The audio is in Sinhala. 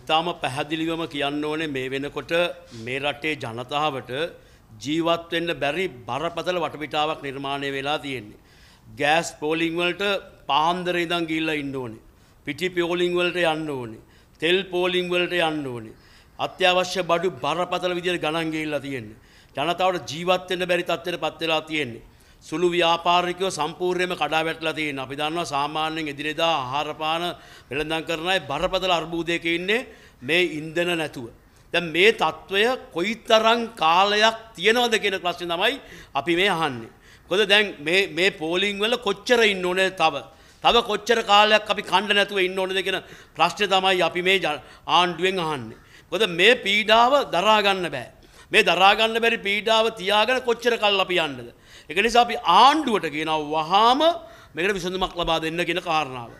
ඉතාම පැහැදිලිවම කියන්න ඕනේ මේ වෙනකොට මේ රටේ ජනතාවට ජීවත් වෙන්න බැරි බරපතල වටපිටාවක් නිර්මාණය වෙලා තියෙන්නේ. ගෑස් පෝලිං වලට පාන්දරේ ඉඳන් ගිහිල්ලා ඉන්න ඕනේ. පිටි පෝලිං වලට යන්න ඕනේ. තෙල් පෝලිං වලට යන්න ඕනේ. අත්‍යවශ්‍ය බඩු බරපතල විදිහට ගණන් ගිහිල්ලා තියෙන්නේ. ජනතාවට ජීවත් වෙන්න බැරි තත්ත්වයටපත් වෙලා තියෙන්නේ. සුළු ව්‍යාපාරිකයෝ සම්පූර්ණයෙන්ම කඩා වැටලා තියෙන. අපි දන්නවා සාමාන්‍යයෙන් එදිනෙදා ආහාර පාන වෙළඳම් කරන අය බරපතල අර්බුදයක ඉන්නේ මේ ඉන්ධන නැතුව. දැන් මේ తত্ত্বය කොයිතරම් කාලයක් තියෙනවද කියන ප්‍රශ්නේ තමයි අපි මේ අහන්නේ. මොකද දැන් මේ මේ පෝලිං වල කොච්චර ඉන්න ඕනේ තව? තව කොච්චර කාලයක් අපි කණ්ඩ නැතුව ඉන්න ඕනේද කියන ප්‍රශ්නේ තමයි අපි මේ ආණ්ඩුවෙන් අහන්නේ. මොකද මේ පීඩාව දරා ගන්න බෑ. මේ දරාගන්න බැරි පීඩාව තියාගෙන කොච්චර කල් අපි යන්නද. එක නිසා අපි ආණ්ඩුවට කියනව වහාම මේකට විසඳුමක් ලබා දෙන්න කියන කාරණාව.